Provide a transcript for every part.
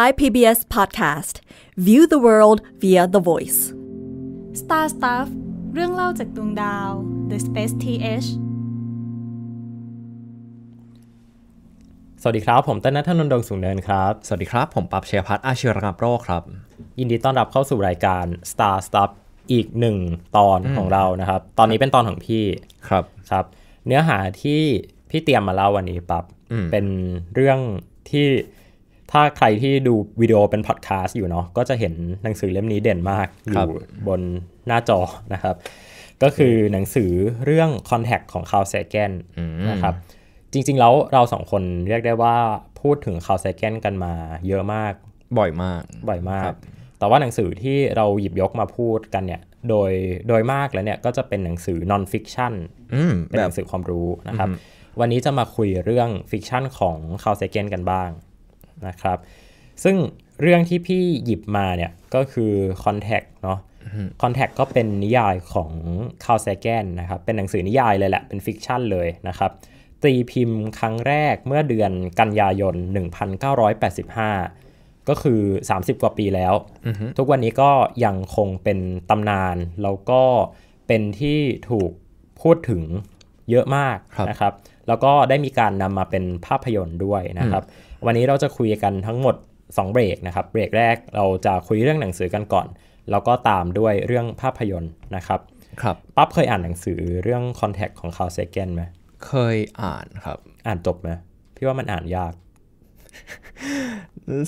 Thai PBS Podcast View the world via the voice Star Stuff เรื่องเล่าจากดวงดาว The Space TH สวัสดีครับ ผมต้นนัทนนท์ดงสูงเนินครับ สวัสดีครับ ผมปับเชียพัฒอาชีรังโรครับ ยินดีต้อนรับเข้าสู่รายการ Star Stuff อีกหนึ่งตอนของเรานะครับ ตอนนี้เป็นตอนของพี่ ครับ ครับ เนื้อหาที่พี่เตรียมมาเล่าวันนี้ปับเป็นเรื่องที่ถ้าใครที่ดูวิดีโอเป็นพอดแคสต์อยู่เนาะก็จะเห็นหนังสือเล่มนี้เด่นมาก อยู่บนหน้าจอนะครับ ก็คือหนังสือเรื่อง Contact ของคาร์ลเซแกนนะครับ จริง ๆ แล้วเราสองคนเรียกได้ว่าพูดถึงคาร์ลเซแกนกันมาเยอะมากบ่อยมาก บ่อยมาก แต่ว่าหนังสือที่เราหยิบยกมาพูดกันเนี่ย โดยโดยมากแล้วเนี่ยก็จะเป็นหนังสือนอนฟิคชั่นเป็นหนังสือความรู้นะครับ วันนี้จะมาคุยเรื่องฟิคชั่นของคาร์ลเซแกนกันบ้างนะครับซึ่งเรื่องที่พี่หยิบมาเนี่ยก็คือ Contact เนาะ Contact ก็เป็นนิยายของคาวลแซแกนนะครับเป็นหนังสือนิยายเลยแหละ เป็นฟิกชันเลยนะครับตีพิมพ์ครั้งแรกเมื่อเดือนกันยายน1985 ก็คือ 30 กว่าปีแล้ว ทุกวันนี้ก็ยังคงเป็นตำนาน แล้วก็เป็นที่ถูกพูดถึงเยอะมากนะครับ แล้วก็ได้มีการนำมาเป็นภาพยนตร์ด้วยนะครับวันนี้เราจะคุยกันทั้งหมด2เบรกนะครับ เบรกแรกเราจะคุยเรื่องหนังสือกันก่อน แล้วก็ตามด้วยเรื่องภาพยนตร์นะครับ ครับปั๊บเคยอ่านหนังสือเรื่อง Contact ของคาร์เซเกนไหมเคยอ่านครับ อ่านจบไหมพี่ว่ามันอ่านยาก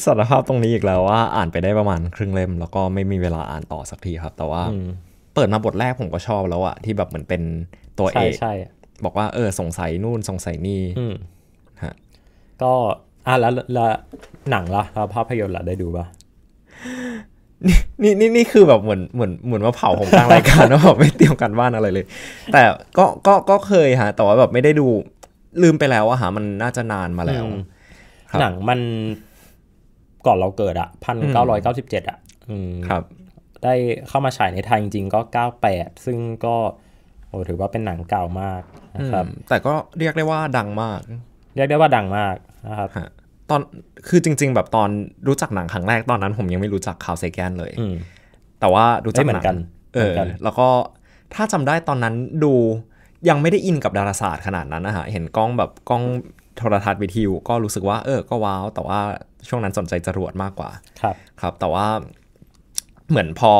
สารภาพตรงนี้อีกแล้วว่า อ่านไปได้ประมาณครึ่งเล่มแล้วก็ไม่มีเวลาอ่านต่อสักทีครับ แต่ว่าเปิดมาบทแรกผมก็ชอบแล้วอะที่แบบเหมือนเป็นตัวเอกบอกว่า เออสงสัยนู่นสงสัยนี่ฮะก็อ่ะแล้วแล้วหนังละแล้วภาพยนตร์ละได้ดูปะนี่นี่นี่คือแบบเหมือนเหมือนเหมือนมาเผาของกลางรายการนะแบกไม่เตรียมกันบ้านอะไรเลย แต่ก็ก็ก็เคยฮะแต่ว่าแบบไม่ได้ดูลืมไปแล้วอะฮะมันน่าจะนานมาแล้ว หนังมันก่อนเราเกิดอะพันเก้าร้อยเก้าสิบเจ็ดอะครับ ได้เข้ามาฉายในไทยจริงๆก็เก้าแปดซึ่งก็โอ้ถือว่าเป็นหนังเก่ามากนะครับแต่ก็เรียกได้ว่าดังมากเรียกได้ว่าดังมากนะครับตอนคือจริง ๆ แบบตอนรู้จักหนังครั้งแรกตอนนั้นผมยังไม่รู้จักคาวเซแกน เลยแต่ว่ารู้จักหนันเออ แล้วก็ถ้าจำได้ตอนนั้นดูยังไม่ได้อินกับดาราศาสตร์ขนาดนั้นนะฮะเห็นกล้องแบบกล้องโทรทัศน์วิทยุก็รู้สึกว่าเออ ก็ว้าว แต่ว่าช่วงนั้นสนใจจรวดมากกว่า ครับครับ แต่ว่าเหมือนพอ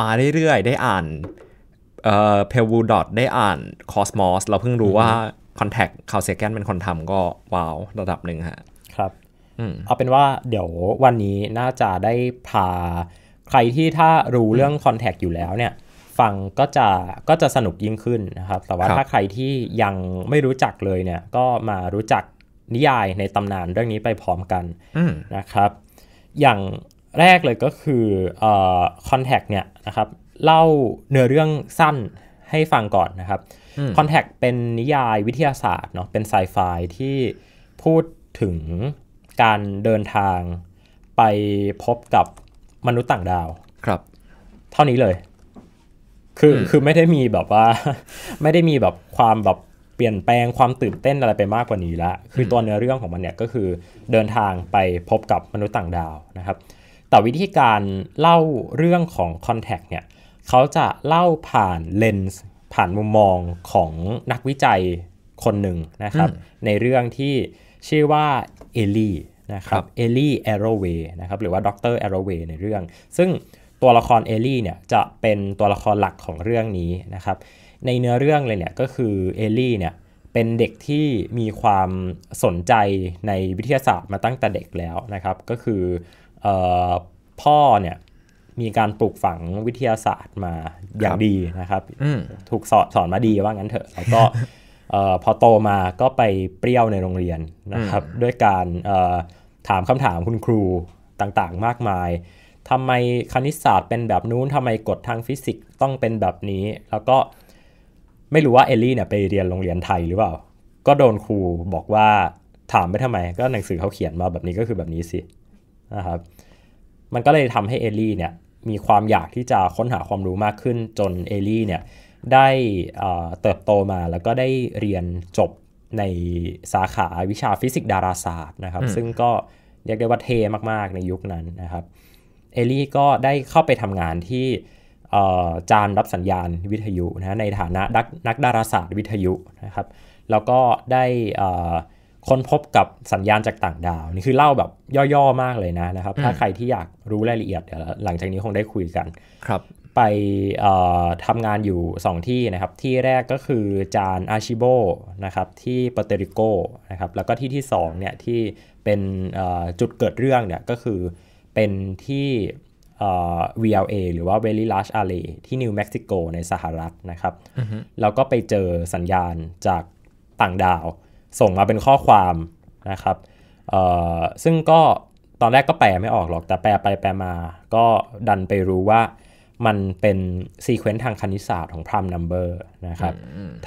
มาเรื่อยๆ ได้อ่านเอ่อเพลวูดอทได้อ่านคอสมอสเราเพิ่งรู้ว่าคอนแทคคาวเซแกนเป็นคนทำก็ว้าวระดับหนึ่งฮะครับเอาเป็นว่าเดี๋ยววันนี้น่าจะได้พา ใครที่ถ้ารู้เรื่องคอนแทคอยู่แล้วเนี่ย ฟังก็จะก็จะสนุกยิ่งขึ้นนะครับ แต่ว่าถ้าใครที่ยังไม่รู้จักเลยเนี่ยก็มารู้จักนิยายในตำนานเรื่องนี้ไปพร้อมกันนะครับ อย่างแรกเลยก็คือคอนแทคเนี่ยนะครับเล่าเนื้อเรื่องสั้นให้ฟังก่อนนะครับคอนแทคเป็นนิยายวิทยาศาสตร์เนาะเป็นไซไฟที่พูดถึงการเดินทางไปพบกับมนุษย์ต่างดาวครับ เท่านี้เลย คือคือไม่ได้มีแบบว่า ไม่ได้มีแบบความแบบเปลี่ยนแปลงความตื่นเต้นอะไรไปมากกว่านี้ละคือตัวเนื้อเรื่องของมันเนี่ยก็คือเดินทางไปพบกับมนุษย์ต่างดาวนะครับแต่วิธีการเล่าเรื่องของคอนแทคเนี่ยเขาจะเล่าผ่านเลนส์ผ่านมุมมองของนักวิจัยคนหนึ่งนะครับในเรื่องที่ชื่อว่าเอลี่นะครับเอลี่แอโรเวย์นะครับหรือว่าด็อกเตอร์แอโรเวย์ในเรื่อง ซึ่งตัวละครเอลี่เนี่ยจะเป็นตัวละครหลักของเรื่องนี้นะครับ ในเนื้อเรื่องเลยเนี่ยก็คือเอลี่เนี่ยเป็นเด็กที่มีความสนใจในวิทยาศาสตร์มาตั้งแต่เด็กแล้วนะครับก็คืออพ่อเนี่ยมีการปลูกฝังวิทยาศาสตร์มาอย่างดีนะครับถูกสอนสอนมาดีว่างั้นเถอะแล้วก็พอโตมาก็ไปเปรี้ยวในโรงเรียนนะครับ ด้วยการถามคำถามคุณครูต่างๆ มากมายทำไมคณิตศาสตร์เป็นแบบนู้นทำไมกฎทางฟิสิกส์ต้องเป็นแบบนี้ แล้วก็ไม่รู้ว่าเอลลี่เนี่ยไปเรียนโรงเรียนไทยหรือเปล่า ก็โดนครูบอกว่าถามไปทำไม ก็หนังสือเขาเขียนมาแบบนี้ก็คือแบบนี้สินะครับมันก็เลยทำให้เอลลี่เนี่ยมีความอยากที่จะค้นหาความรู้มากขึ้นจนเอลลี่เนี่ยได้เติบโตมาแล้วก็ได้เรียนจบในสาขาวิชาฟิสิกส์ดาราศาสตร์นะครับ ซึ่งก็เรียกได้ว่าเทมากๆในยุคนั้นนะครับเอลลี่ก็ได้เข้าไปทำงานที่จานรับสัญญาณวิทยุนะในฐานะนักดาราศาสตร์วิทยุนะครับ แล้วก็ได้ค้นพบกับสัญญาณจากต่างดาว นี่คือเล่าแบบย่อ ๆ มากเลยนะนะครับ ถ้าใครที่อยากรู้รายละเอียด เดี๋ยวหลังจากนี้คงได้คุยกัน ครับ ไปทำงานอยู่ 2 ที่นะครับ ที่แรกก็คือจานอาชิโบนะครับที่ปเตริโกนะครับแล้วก็ที่ที่2เนี่ยที่เป็นจุดเกิดเรื่องเนี่ยก็คือเป็นที่ VLA หรือว่า Very Large Array ที่นิวเม็กซิโกในสหรัฐนะครับแล้วก็ไปเจอสัญญาณจากต่างดาวส่งมาเป็นข้อความนะครับ ซึ่งก็ตอนแรกก็แปลไม่ออกหรอก แต่แปลไปแปลมาก็ดันไปรู้ว่ามันเป็นซีเควนต์ทางคณิตศาสตร์ของพรามนัมเบอร์นะครับ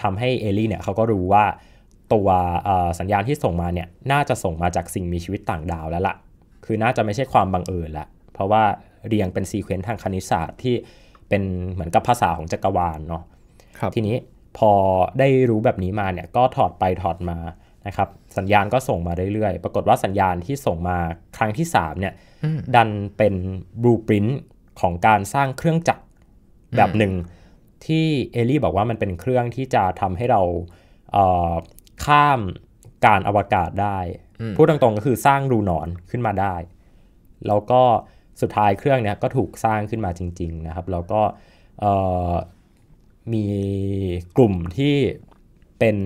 ทำให้เอลี่เนี่ยเขาก็รู้ว่าตัวสัญญาณที่ส่งมาเนี่ยน่าจะส่งมาจากสิ่งมีชีวิตต่างดาวแล้วละ่ะ คือน่าจะไม่ใช่ความบังเอิญละ เพราะว่าเรียงเป็นซีเควนต์ทางคณิตศาสตร์ที่เป็นเหมือนกับภาษาของจักรวาลเนาะทีนี้พอได้รู้แบบนี้มาเนี่ยก็ถอดไปถอดมานะครับ สัญญาณก็ส่งมาเรื่อยๆ ปรากฏว่าสัญญาณที่ส่งมาครั้งที่3เนี่ยดันเป็นบลูปรินต์ของการสร้างเครื่องจักรแบบหนึ่งที่เอลี่บอกว่ามันเป็นเครื่องที่จะทำให้เราเข้ามการอวกาศได้พูดตรงๆก็คือสร้างรูนอนขึ้นมาได้แล้วก็สุดท้ายเครื่องเนี้ยก็ถูกสร้างขึ้นมาจริง ๆนะครับแล้วก็มีกลุ่มที่เป็น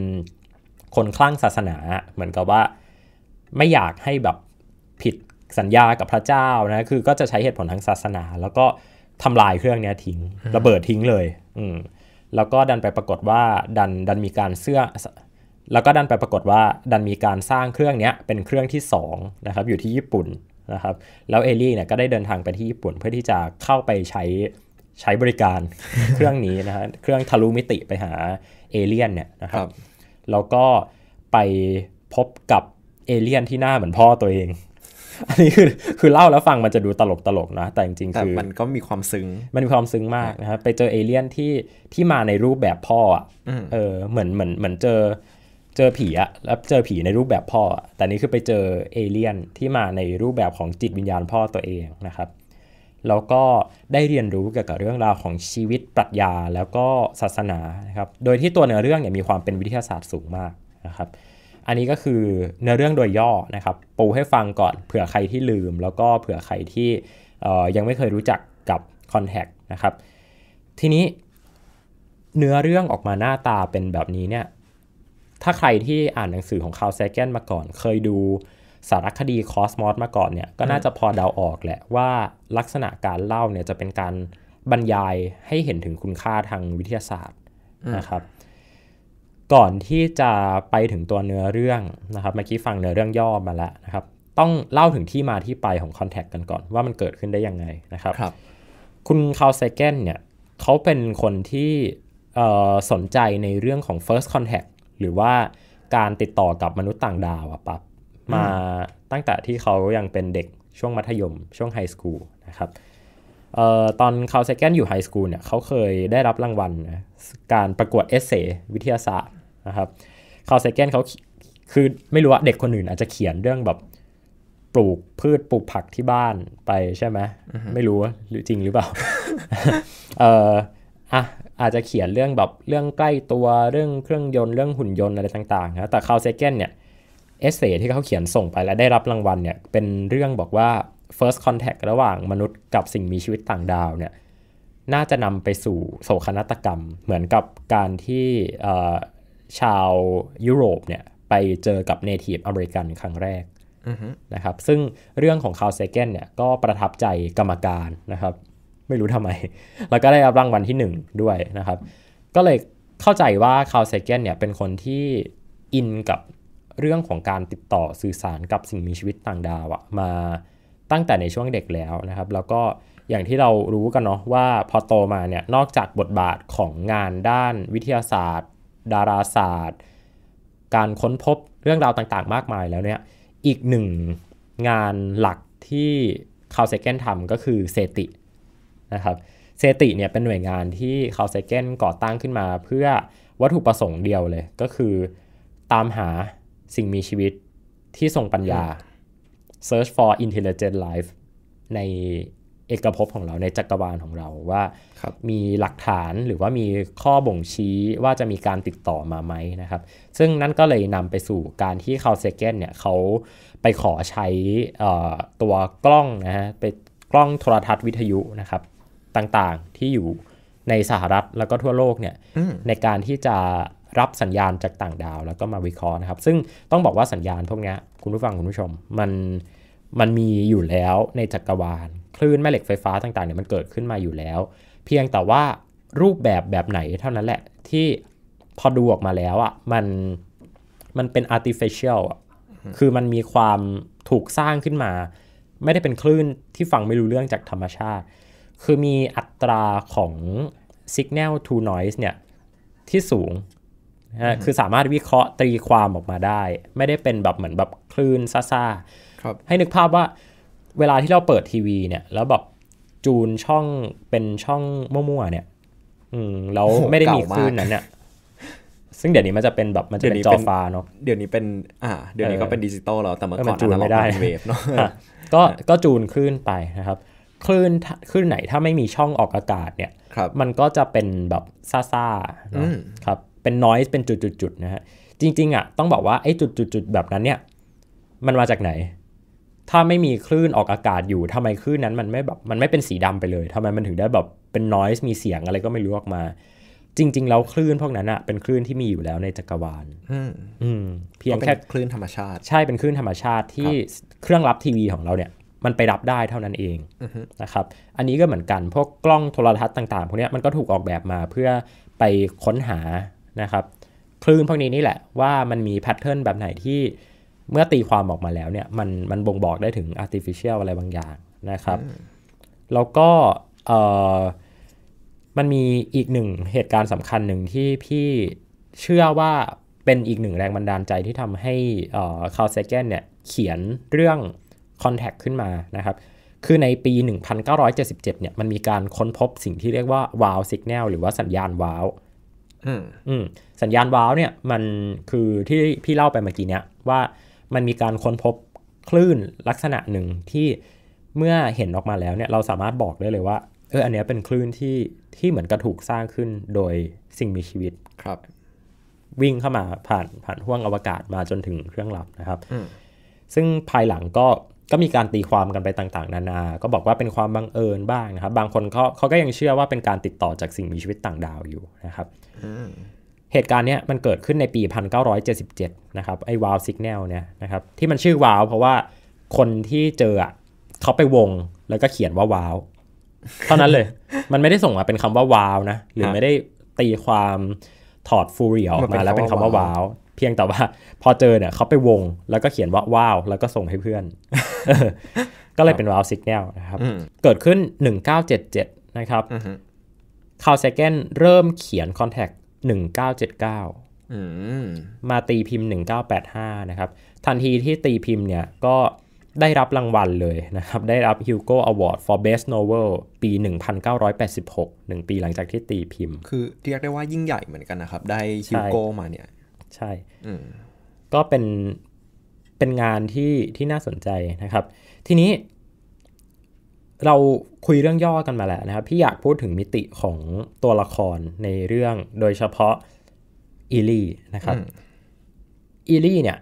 คนคลั่งศาสนาเหมือนกับว่า ไม่อยากให้แบบผิดสัญญากับพระเจ้านะคือก็จะใช้เหตุผลทางศาสนา แล้วก็ทำลายเครื่องนี้ทิ้ง ระเบิดทิ้งเลยอืมแล้วก็ดันไปปรากฏว่าดันดันมีการเสื้อ แล้วก็ดันไปปรากฏว่า ดันมีการสร้างเครื่องนี้เป็นเครื่องที่2นะครับ อยู่ที่ญี่ปุ่นนะครับ แล้วเอลี่เนี่ยก็ได้เดินทางไปที่ญี่ปุ่นเพื่อที่จะเข้าไปใช้ใช้บริการเครื่องนี้นะฮะเครื่องทะลุมิติไปหาเอเลี่ยนเนี่ยนะครับแล้วก็ไปพบกับเอเลี่ยนที่หน้าเหมือนพ่อตัวเอง อันนี้คือคือเล่าแล้วฟังมันจะดูตลกตลกนะ แต่จริงๆคือมันก็มีความซึ้งมันมีความซึ้งมากนะครับไปเจอเอเลี่ยนที่ที่มาในรูปแบบพ่ออ่ะเออ เหมือนเหมือนเหมือนเจอเจอผีอะแล้วเจอผีในรูปแบบพ่อ แต่นี้คือไปเจอเอเลี่ยนที่มาในรูปแบบของจิตวิญญาณพ่อตัวเองนะครับแล้วก็ได้เรียนรู้เกี่ยวกับเรื่องราวของชีวิตปรัชญาแล้วก็ศาสนานะครับ โดยที่ตัวเนื้อเรื่องเนี่ยมีความเป็นวิทยาศาสตร์สูงมากนะครับ อันนี้ก็คือเนื้อเรื่องโดยย่อนะครับ ปูให้ฟังก่อน เผื่อใครที่ลืม แล้วก็เผื่อใครที่ยังไม่เคยรู้จักกับ Contact นะครับ ทีนี้เนื้อเรื่องออกมาหน้าตาเป็นแบบนี้เนี่ย ถ้าใครที่อ่านหนังสือของคาวแซเกนมาก่อนเคยดูสารคดีคอสมอสมาก่อนเนี่ยก็น่าจะพอเดาออกแหละ ว่าลักษณะการเล่าเนี่ยจะเป็นการบรรยายให้เห็นถึงคุณค่าทางวิทยาศาสตร์นะครับก่อนที่จะไปถึงตัวเนื้อเรื่องนะครับเมื่อกี้ฟังเนื้อเรื่องย่อมาแล้วนะครับต้องเล่าถึงที่มาที่ไปของคอนแทคกันก่อนว่ามันเกิดขึ้นได้ยังไงนะครับครับคุณคาร์ซเกนเนี่ยเขาเป็นคนที่สนใจในเรื่องของ first contact หรือว่าการติดต่อกับมนุษย์ต่างดาวอะปับมาตั้งแต่ที่เขายังเป็นเด็กช่วงมัธยมช่วงไฮสคูลนะครับตอนเขาเซกันอยู่ไฮสคูลเนี่ยเขาเคยได้รับรางวัล การประกวดเอเซวิทยาศาสตร์นะครับเขาเซกันเขาคือไม่รู้ว่าเด็กคนอื่นอาจจะเขียนเรื่องแบบปลูกพืชปลูกผักที่บ้านไปใช่ไหมไม่รู้ว่าหรือจริงหรือเปล่าเอออ่ะอาจจะเขียนเรื่องแบบเรื่องใกล้ตัวเรื่องเครื่องยนต์เรื่องหุ่นยนต์อะไรต่างๆนะแต่คาร์เซเกนเนี่ยเอเซที่เขาเขียนส่งไปและได้รับรางวัลเนี่ยเป็นเรื่องบอกว่า first contact ระหว่างมนุษย์กับสิ่งมีชีวิตต่างดาวเนี่ยน่าจะนำไปสู่โศกนาฏกรรม เหมือนกับการที่ชาวยุโรปเนี่ยไปเจอกับเนทีฟอเมริกันครั้งแรกนะครับซึ่งเรื่องของคาวเซเกนเนี่ยก็ประทับใจกรรมการนะครับ ไม่รู้ทำไม แล้วก็ได้รับรางวัลที่ 1 ด้วยนะครับ ก็เลยเข้าใจว่าคาวเซเกนเนี่ยเป็นคนที่อินกับเรื่องของการติดต่อสื่อสารกับสิ่งมีชีวิตต่างดาวมาตั้งแต่ในช่วงเด็กแล้วนะครับ แล้วก็อย่างที่เรารู้กันเนาะว่าพอโตมาเนี่ย นอกจากบทบาทของงานด้านวิทยาศาสตร์ ดาราศาสตร์ การค้นพบเรื่องราวต่างๆ มากมายแล้วเนี่ย อีกหนึ่งงานหลักที่คาร์เซเกนทำก็คือเซตินะครับเซติเนี่ยเป็นหน่วยงานที่คาร์เซเกนก่อตั้งขึ้นมา เพื่อวัตถุประสงค์เดียวเลยก็คือตามหาสิ่งมีชีวิตที่ทรงปัญญา search for intelligent life ในเอกภพของเราในจักรวาลของเราว่ามีหลักฐานหรือว่ามีข้อบ่งชี้ว่าจะมีการติดต่อมาไหมนะครับ ซึ่งนั่นก็เลยนำไปสู่การที่คาเซเกนเนี่ยเขาไปขอใช้ตัวกล้องนะฮะไปกล้องโทรทัศน์วิทยุนะครับต่างๆที่อยู่ในสหรัฐแล้วก็ทั่วโลกเนี่ยในการที่จะรับสัญญาณจากต่างดาวแล้วก็มาวิเคราะห์นะครับ ซึ่งต้องบอกว่าสัญญาณพวกนี้ คุณผู้ฟัง คุณผู้ชมมัน มันมีอยู่แล้วในจักรวาล คลื่นแม่เหล็กไฟฟ้าต่างๆเนี่ยมันเกิดขึ้นมาอยู่แล้ว เพียงแต่ว่ารูปแบบแบบไหนเท่านั้นแหละ ที่พอดูออกมาแล้วอะ่ะมัน มันเป็น artificial คือมันมีความถูกสร้างขึ้นมา ไม่ได้เป็นคลื่นที่ฟังไม่รู้เรื่องจากธรรมชาติ คือมีอัตราของ signal to noise เนี่ยที่สูงคือสามารถวิเคราะห์ตรีความออกมาได้ ไม่ได้เป็นแบบเหมือนแบบคลื่นซ่าๆให้นึกภาพว่าเวลาที่เราเปิดทีวีเนี่ย แล้วแบบ จูนช่องเป็นช่องมั่ว ๆ เนี่ย อืมแล้วไม่ได้มีคลื่นนั้นเนี่ยซึ่งเดี๋ยวนี้มันจะเป็นแบบมันจะเป็นจอฟ้าเนาะเดี๋ยวนี้เป็น อ่า เดี๋ยวนี้ก็เป็นดิจิตอลแล้วแต่เมื่อก่อนจูนไม่ได้เวฟเนาะก็ก็จูนคลื่นไปนะครับคลื่นคลื่นไหนถ้าไม่มีช่องออกอากาศเนี่ยมันก็จะเป็นแบบซ่าๆนะครับเป็น noise เป็นจุดๆๆนะฮะ จริง ๆอ่ะต้องบอกว่าไอ้จุดๆๆแบบนั้นเนี่ยมันมาจากไหน ถ้าไม่มีคลื่นออกอากาศอยู่ ทำไมคลื่นนั้นมันไม่แบบมันไม่เป็นสีดำไปเลย ทำไมมันถึงได้แบบเป็น noise มีเสียงอะไรก็ไม่รู้ออกมา จริงๆแล้วคลื่นพวกนั้นอ่ะเป็นคลื่นที่มีอยู่แล้วในจักรวาล อืมเพียงแค่คลื่นธรรมชาติ ใช่เป็นคลื่นธรรมชาติที่เครื่องรับทีวีของเราเนี่ย มันไปรับได้เท่านั้นเองนะครับ อันนี้ก็เหมือนกันพวกกล้องโทรทัศน์ต่าง ๆพวกนี้มันก็ถูกออกแบบมาเพื่อไปค้นหานะครับคลื่นพวกนี้นี่แหละ ว่ามันมีแพทเทิร์นแบบไหนที่เมื่อตีความออกมาแล้วเนี่ยมันมันบ่งบอกได้ถึง artificial อะไรบางอย่างนะครับแล้วก็มันมีอีกหนึ่งเหตุการณ์สำคัญหนึ่งที่พี่เชื่อว่าเป็นอีกหนึ่งแรงบันดาลใจที่ทำให้คาร์ลเซเกนเนี่ยเขียนเรื่อง Contact ขึ้นมานะครับคือในปี 1977เนี่ยมันมีการค้นพบสิ่งที่เรียกว่าวาวสัญญาณหรือว่าสัญญาณวาวอืมสัญญาณว้าวเนี่ยมันคือที่พี่เล่าไปเมื่อกี้เนี้ยว่ามันมีการค้นพบคลื่นลักษณะหนึ่งที่เมื่อเห็นออกมาแล้วเนี่ยเราสามารถบอกได้เลยว่า เอออันนี้เป็นคลื่นที่ที่เหมือนกระถูกสร้างขึ้นโดยสิ่งมีชีวิตครับ วิ่งเข้ามาผ่านผ่านห้วงอวกาศมาจนถึงเครื่องลับนะครับ ซึ่งภายหลังก็ก็มีการตีความกันไปต่างๆนานา ก็บอกว่าเป็นความบังเอิญบ้างนะครับ บางคนเขาเขาก็ยังเชื่อว่าเป็นการติดต่อจากสิ่งมีชีวิตต่างดาวอยู่นะครับ เหตุการณ์เนี้ยมันเกิดขึ้นในปี 1977นะครับไอ้วาวสิกแนลเนี่ยนะครับ ที่มันชื่อวาว เพราะว่าคนที่เจอเขาไปวงแล้วก็เขียนว่าวาว เท่านั้นเลย มันไม่ได้ส่งมาเป็นคำว่าวาวนะหรือไม่ได้ตีความถอดฟูเรียออกมาแล้วเป็นคำว่าวาวพียงแต่ว่าพอเจอเนี่ยเขาไปวงแล้วก็เขียนว่าว้าว แล้วก็ส่งให้เพื่อน ก็เลยเป็นว้าวสิกแนลนะครับ เกิดขึ้น 1977 นะครับคาวเซเกนเริ่มเขียนคอนแทค1979มาตีพิมพ์ 1985 นะครับ ทันทีที่ตีพิมพ์เนี่ยก็ได้รับรางวัลเลยนะครับ ได้รับ Hugo Award for Best Novel ปี 1986หนึ่งปีหลังจากที่ตีพิมพ์ คือ เรียกได้ว่ายิ่งใหญ่เหมือนกันนะครับได้ Hugo มาเนี่ยช่ ก็เป็นเป็นงานที่ ที่น่าสนใจนะครับ ทีนี้ เราคุยเรื่องย่อกันมาแล้วนะครับ พี่อยากพูดถึงมิติของตัวละครในเรื่องโดยเฉพาะอีลี่นะครับ อีลี่เนี่ย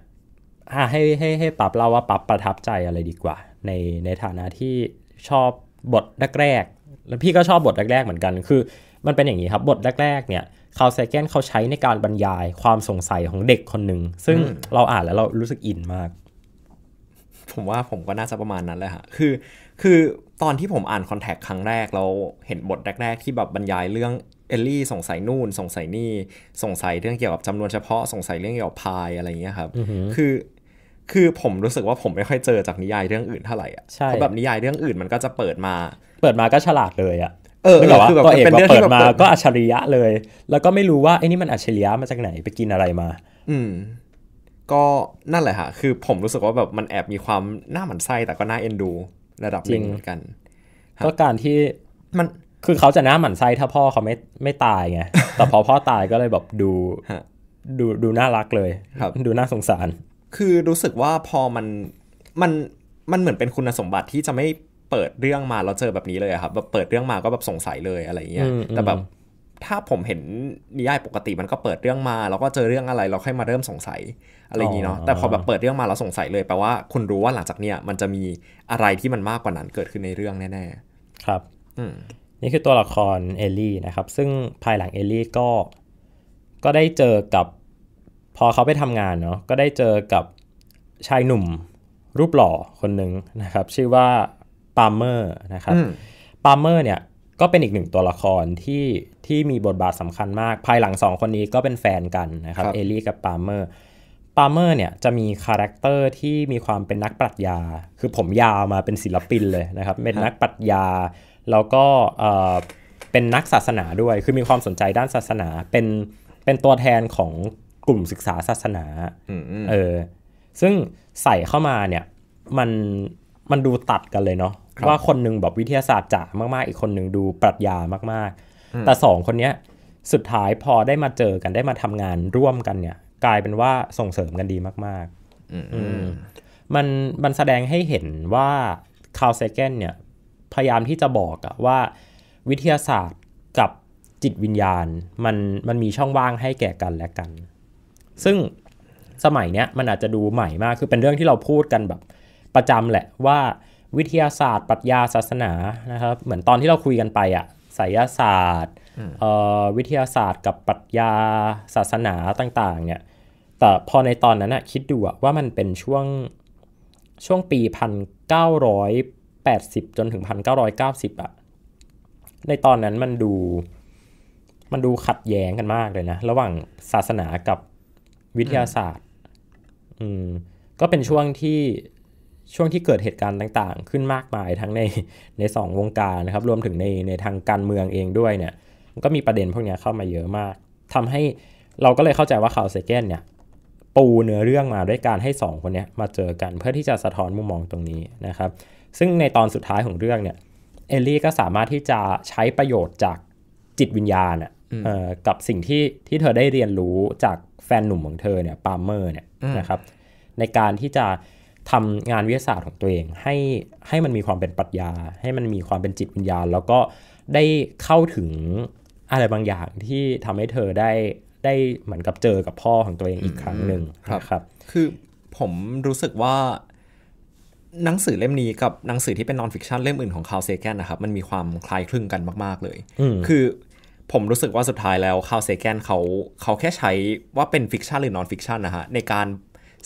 ให้ให้ให้ปับเล่าว่าปับประทับใจอะไรดีกว่า ใน ในฐานะที่ชอบบทแรกกแล้วพี่ก็ชอบบทแรกๆเหมือนกัน คือ มันเป็นอย่างนี้ครับ บทแรกๆเนี่ยคาร์ลไซแกนเขาใช้ในการบรรยายความสงสัยของเด็กคนหนึ่งซึ่งเราอ่านแล้วเรารู้สึกอินมาก ผมว่าผมก็น่าจะประมาณนั้นแหละฮะคือ คือตอนที่ผมอ่านคอนแทคครั้งแรก เราเห็นบทแรกๆที่แบบบรรยายเรื่องเอลลี่สงสัยนู่น สงสัยนี่สงสัยเรื่องเกี่ยวกับจำนวนเฉพาะสงสัยเรื่องเกี่ยวกับพายอะไรอย่างเงี้ยครับคือ คือผมรู้สึกว่าผมไม่ค่อยเจอจากนิยายเรื่องอื่นเท่าไหร่อ่ะเพราะแบบนิยายเรื่องอื่นมันก็จะเปิดมา เปิดมาก็ฉลาดเลยอ่ะเออเออ คือแบบก็เป็นเรื่องที่แบบมา ก็อัจฉริยะเลย แล้วก็ไม่รู้ว่าไอ้นี่มันอัจฉริยะมาจากไหน ไปกินอะไรมา อืม ก็นั่นแหละฮะ คือผมรู้สึกว่าแบบมันแอบมีความน่าหมันไส้แต่ก็น่าเอ็นดูระดับหนึ่งเหมือนกัน ก็การที่มัน คือเขาจะหน้าหมันไส้ถ้าพ่อเขาไม่ไม่ตายไง แต่พอพ่อตายก็เลยแบบดูดูดูน่ารักเลย ครับ ดูน่าสงสาร คือรู้สึกว่าพอมัน มัน มันเหมือนเป็นคุณสมบัติที่จะไม่เปิดเรื่องมาเราเจอแบบนี้เลยครับแบบเปิดเรื่องมาก็แบบสงสัยเลยอะไรเงี้ยแต่แบบถ้าผมเห็นนิยายปกติมันก็เปิดเรื่องมาแล้วก็เจอเรื่องอะไร เราค่อยมาเริ่มสงสัยอะไรอย่างนี้เนาะแต่พอแบบเปิดเรื่องมาแล้วสงสัยเลยแปลว่าคุณรู้ว่าหลังจากเนี้ยมันจะมีอะไรที่มันมากกว่านั้นเกิดขึ้นในเรื่องแน่ ๆ ครับนี่คือตัวละครเอลลี่นะครับ ซึ่งภายหลังเอลลี่ก็ก็ได้เจอกับ พอเขาไปทำงานเนาะก็ได้เจอกับชายหนุ่มรูปหล่อคนหนึ่งนะครับ ชื่อว่าปาร์เมอร์นะครับปาร์เมอร์เนี่ยก็เป็นอีกหนึ่งตัวละครที่ที่มีบทบาทสำคัญมาก ภายหลังสองคนนี้ก็เป็นแฟนกันนะครับเอลี่กับปาร์เมอร์ปาร์เมอร์เนี่ยจะมีคาแรคเตอร์ที่มีความเป็นนักปรัชญา คือผมยาวมาเป็นศิลปินเลยนะครับเป็นนักปรัชญา แล้วก็เป็นนักศาสนาด้วย คือมีความสนใจด้านศาสนาเป็นเป็นตัวแทนของกลุ่มศึกษาศาสนาเออซึ่งใส่เข้ามาเนี่ยมันมันดูตัดกันเลยเนาะว่าคนหนึ่งแบบวิทยาศาสตร์จ๋ามากๆ อีกคนหนึ่งดูปรัชญามาก ๆ แต่สองคนเนี้ยสุดท้ายพอได้มาเจอกันได้มาทำงานร่วมกันเนี่ย กลายเป็นว่าส่งเสริมกันดีมาก ๆอืมมันมันแสดงให้เห็นว่าคาวเซเกนเนี่ยพยายามที่จะบอกอะว่า วิทยาศาสตร์กับจิตวิญญาณมันมันมีช่องว่างให้แก่กันและกัน ซึ่งสมัยเนี้ยมันอาจจะดูใหม่มากคือเป็นเรื่องที่เราพูดกันแบบประจำแหละว่าวิทยาศาสตร์ปรัชญาศาสนานะครับ เหมือนตอนที่เราคุยกันไปอะสสยศาสตร์วิทยาศาสตร์กับปรัชญาศาสนาต่าง ๆ เนี่ย แต่พอในตอนนั้นอะคิดดูว่ามันเป็นช่วงช่วงปีพันเก้าร้อยแปดสิบจนถึงพันเก้าร้อยเก้าสิบอะในตอนนั้นมันดูมันดูขัดแย้งกันมากเลยนะระหว่างศาสนากับวิทยาศาสตร์ อืมก็เป็นช่วงที่ช่วงที่เกิดเหตุการณ์ต่างๆ ขึ้นมากมายทั้งในในสองวงการนะครับรวมถึงในในทางการเมืองเองด้วยเนี่ยมันก็มีประเด็นพวกนี้เข้ามาเยอะมาก ทำให้เราก็เลยเข้าใจว่าข่าวเซเกนเนี่ยปูเนื้อเรื่องมาด้วยการให้ 2 คนนี้มาเจอกันเพื่อที่จะสะท้อนมุมมองตรงนี้นะครับซึ่งในตอนสุดท้ายของเรื่องเนี่ยเอลลี่ก็สามารถที่จะใช้ประโยชน์จากจิตวิญญาณอะกับสิ่งที่ที่เธอได้เรียนรู้จากแฟนหนุ่มของเธอเนี่ยปาล์เมอร์เนี่ยนะครับในการที่จะทำงานวิทยาศาสตร์ของตัวเองให้ให้มันมีความเป็นปรัชญา ให้มันมีความเป็นจิตวิญญาณแล้วก็ได้เข้าถึงอะไรบางอย่างที่ทำให้เธอได้ได้เหมือนกับเจอกับพ่อของตัวเองอีกครั้งหนึ่งครับครับคือผมรู้สึกว่าหนังสือเล่มนี้กับหนังสือที่เป็นนอนฟิกชันเล่มอื่นของคาวเซแกนนะครับมันมีความคล้ายคลึงกันมาก ๆเลย คือผมรู้สึกว่าสุดท้ายแล้วคาวเซแกนเขา เขาแค่ใช้ว่าเป็นฟิกชัน หรือนอนฟิกชันนะฮะในการ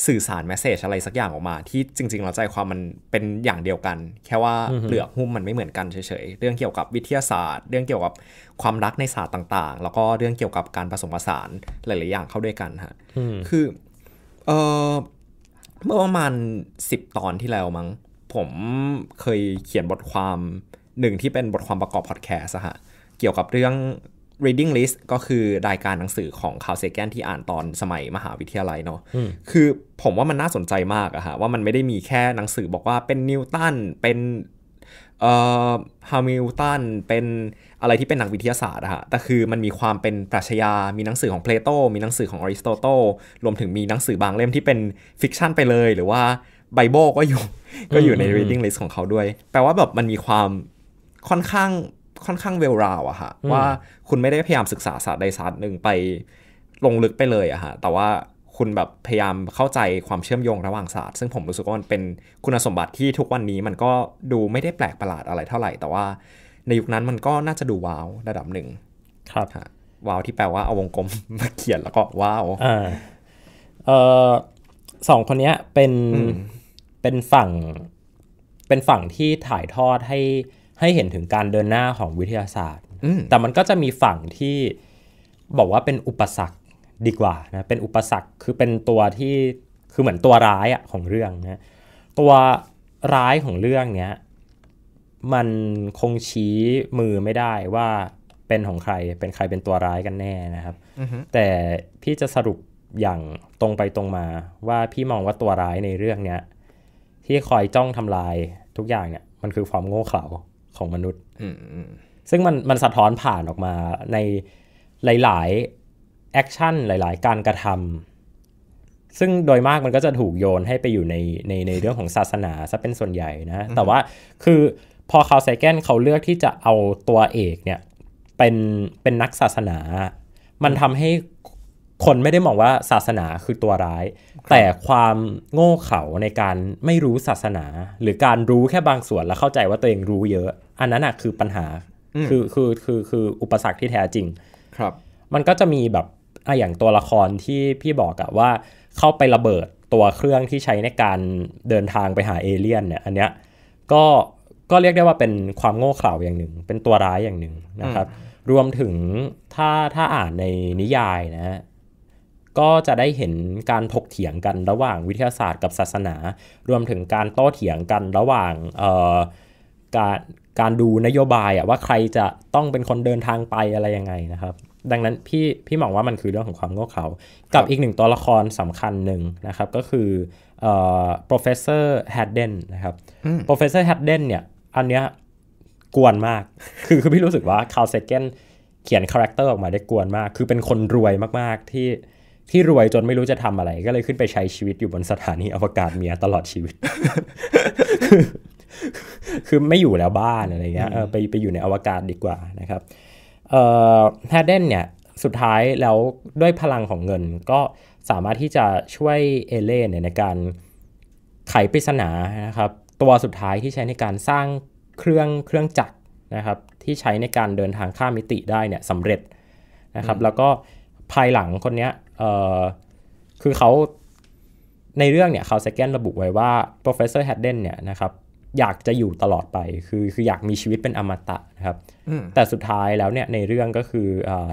สื่อสารแมสเซจอะไรสักอย่างออกมา ที่จริงๆเราใจความมันเป็นอย่างเดียวกัน แค่ว่าเปลือกหุ้ม มันไม่เหมือนกันเฉยๆเรื่องเกี่ยวกับวิทยาศาสตร์ เรื่องเกี่ยวกับความรักในศาสตร์ต่าง ๆ แล้วก็เรื่องเกี่ยวกับการผสมผสานหลาย ๆอย่างเข้าด้วยกันฮะคือเออเมื่อประมาณสิบตอนที่แล้วมั้งผมเคยเขียนบทความหนึ่งที่เป็นบทความประกอบพอดแคสต์ฮะเกี่ยวกับเรื่อง reading list ก็คือรายการหนังสือของคาวเซแกนที่อ่านตอนสมัยมหาวิทยาลัยเนาะ คือผมว่ามันน่าสนใจมากอะฮะว่ามันไม่ได้มีแค่หนังสือบอกว่าเป็นนิวตัน เป็นเอ่อฮามิลตัน เป็นอะไรที่เป็นนักวิทยาศาสตร์อะฮะแต่คือมันมีความเป็นปรัชญา มีหนังสือของเพลโต มีหนังสือของอริสโตเติล รวมถึงมีหนังสือบางเล่มที่เป็นฟิกชันไปเลย หรือว่าไบเบิลก็อยู่ ก็อยู่ใน reading list ของเขาด้วย แปลว่าแบบมันมีความค่อนข้างค่อนข้างเวลราวอะฮะว่าคุณไม่ได้พยายาม ศึกษาศาสตร์ใดศาสตร์หนึ่งไปลงลึกไปเลยอะฮะแต่ว่าคุณแบบพยายามเข้าใจความเชื่อมโยงระหว่างศาสตร์ซึ่งผมรู้สึกว่ามันเป็นคุณสมบัติที่ทุกวันนี้มันก็ดูไม่ได้แปลกประหลาดอะไรเท่าไหร่แต่ว่า ในยุคนั้นมันก็น่าจะดูว้าวระดับหนึ่ง ครับว้าวที่แปลว่าเอาวงกลมมาเขียนแล้วก็ว้าวเออสองคนนี้เป็นเป็นฝั่ง เป็นฝั่งที่ถ่ายทอดให้ให้เห็นถึงการเดินหน้าของวิทยาศาสตร์ แต่มันก็จะมีฝั่งที่บอกว่าเป็นอุปสรรคดีกว่านะ เป็นอุปสรรค คือเป็นตัวที่ คือเหมือนตัวร้ายอะของเรื่องนะ ตัวร้ายของเรื่องเนี้ยมันคงชี้มือไม่ได้ว่าเป็นของใคร เป็นใครเป็นตัวร้ายกันแน่นะครับ แต่พี่จะสรุปอย่างตรงไปตรงมา ว่าพี่มองว่าตัวร้ายในเรื่องเนี้ยที่คอยจ้องทำลายทุกอย่างเนี่ย มันคือความโง่เขลาของมนุษย์ซึ่งมันมันสะท้อนผ่านออกมาในหลาย ๆ แอคชั่น หลาย ๆ การกระทำซึ่งโดยมากมันก็จะถูกโยนให้ไปอยู่ในในในเรื่องของศาสนาซะเป็นส่วนใหญ่นะ แต่ว่าคือพอคาร์ไซแกนเขาเลือกที่จะเอาตัวเอกเนี่ย เป็นเป็นนักศาสนามันทำให้คนไม่ได้มองว่าศาสนาคือตัวร้าย แต่ความโง่เขลาในการไม่รู้ศาสนา หรือการรู้แค่บางส่วนแล้วเข้าใจว่าตัวเองรู้เยอะ อันนั้นนะคือปัญหาคือคือคือคืออุปสรรคที่แท้จริง ครับ มันก็จะมีแบบอ่ะอย่างตัวละครที่พี่บอกอะว่าเข้าไประเบิดตัวเครื่องที่ใช้ในการเดินทางไปหาเอเลี่ยนเนี่ยอันเนี้ยก็ก็เรียกได้ว่าเป็นความโง่เขลาอย่างหนึ่ง เป็นตัวร้ายอย่างหนึ่งนะครับ รวมถึงถ้าถ้าอ่านในนิยายนะก็จะได้เห็นการถกเถียงกันระหว่างวิทยาศาสตร์กับศาสนา รวมถึงการโต้เถียงกันระหว่างการการดูนโยบายอะว่าใครจะต้องเป็นคนเดินทางไปอะไรยังไงนะครับ ดังนั้นพี่พี่มองว่ามันคือเรื่องของความโง่เขา กับอีกหนึ่งตัวละครสำคัญหนึ่งนะครับก็คืออ professor Hadden นะครับ professor Hadden เนี่ย อันเนี้ยกวนมาก คือคือพี่รู้สึกว่า Carl Sagan เขียนคาแรคเตอร์ออกมาได้กวนมาก คือเป็นคนรวยมากๆที่ที่รวยจนไม่รู้จะทำอะไรก็เลยขึ้นไปใช้ชีวิตอยู่บนสถานีอวกาศเมียตลอดชีวิต คือไม่อยู่แล้วบ้านอะไรเงี้ยไปไปอยู่ในอวกาศดีกว่านะครับเอ่อฮดเดนเนี่ยสุดท้ายแล้วด้วยพลังของเงินก็สามารถที่จะช่วยเอเล่เนี่ยในการไขปริศนานะครับ ตัวสุดท้ายที่ใช้ในการสร้างเครื่องเครื่องจักรนะครับ ที่ใช้ในการเดินทางข้ามมิติได้เนี่ยสำเร็จนะครับ แล้วก็ภายหลังคนนี้คือเขาในเรื่องเนี่ยเขาเซกันระบุไว้ว่า professor Hadden เนี่ยนะครับอยากจะอยู่ตลอดไปคือคืออยากมีชีวิตเป็นอมตะนะครับแต่สุดท้ายแล้วเนี่ยในเรื่องก็คือ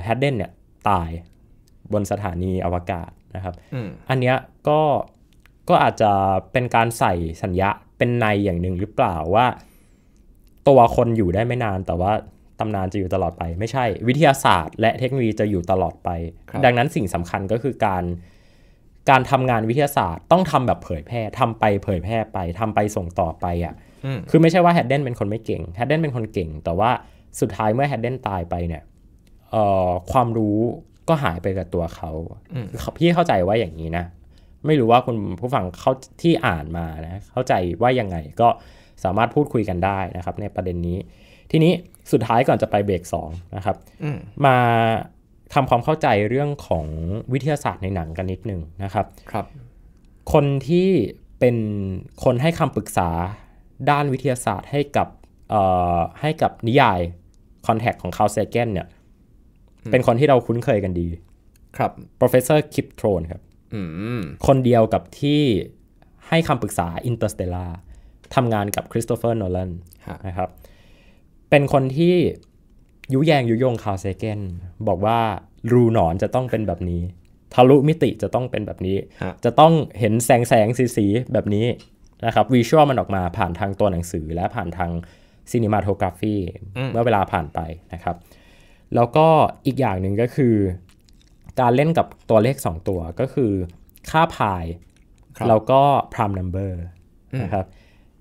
แฮดเดนเนี่ยตายบนสถานีอวกาศนะครับอันเนี้ยก็ก็อาจจะเป็นการใส่สัญญาเป็นในอย่างหนึ่งหรือเปล่าว่าตัวคนอยู่ได้ไม่นานแต่ว่าตำนานจะอยู่ตลอดไปไม่ใช่วิทยาศาสตร์ และเทคโนโลยีจะอยู่ตลอดไป ดังนั้นสิ่งสำคัญก็คือการการทำงานวิทยาศาสตร์ ต้องทำแบบเผยแพร่ทำไปเผยแพร่ไปทำไปส่งต่อไปอ่ะ คือไม่ใช่ว่าแฮดเดนเป็นคนไม่เก่ง แฮดเดนเป็นคนเก่งแต่ว่าสุดท้ายเมื่อแฮดเดนตายไปเนี่ยความรู้ก็หายไปกับตัวเขาพี่เข้าใจว่าอย่างนี้นะ ไม่รู้ว่าคุณผู้ฟังเขาที่อ่านมานะเข้าใจว่ายังไงก็สามารถพูดคุยกันได้นะครับ ในประเด็นนี้ทีนี้สุดท้ายก่อนจะไปเบรกสองนะครับมาทำความเข้าใจเรื่องของวิทยาศาสตร์ในหนังกันนิดนึงนะครับ ครับ คนที่เป็นคนให้คำปรึกษาด้านวิทยาศาสตร์ให้กับให้กับนิยายคอนแทคของคาร์เซเกนเนี่ย เป็นคนที่เราคุ้นเคยกันดี ครับ professor คิปโทรนครับคนเดียวกับที่ให้คำปรึกษาอินเตอร์สเตลาทำงานกับคริสโตเฟอร์โนแลนนะครับเป็นคนที่ยุแยงยุยงคาเซเกนบอกว่ารูหนอนจะต้องเป็นแบบนี้ ทะลุมิติจะต้องเป็นแบบนี้จะต้องเห็นแสงแสงสีสีแบบนี้นะครับวิชวลมันออกมาผ่านทางตัวหนังสือและผ่านทางซีนิมาโทกราฟีเมื่อเวลาผ่านไปนะครับ แล้วก็อีกอย่างหนึ่งก็คือ การเล่นกับตัวเลข 2 ตัวก็คือค่าพายแล้วก็พรามนัมเบอร์นะครับ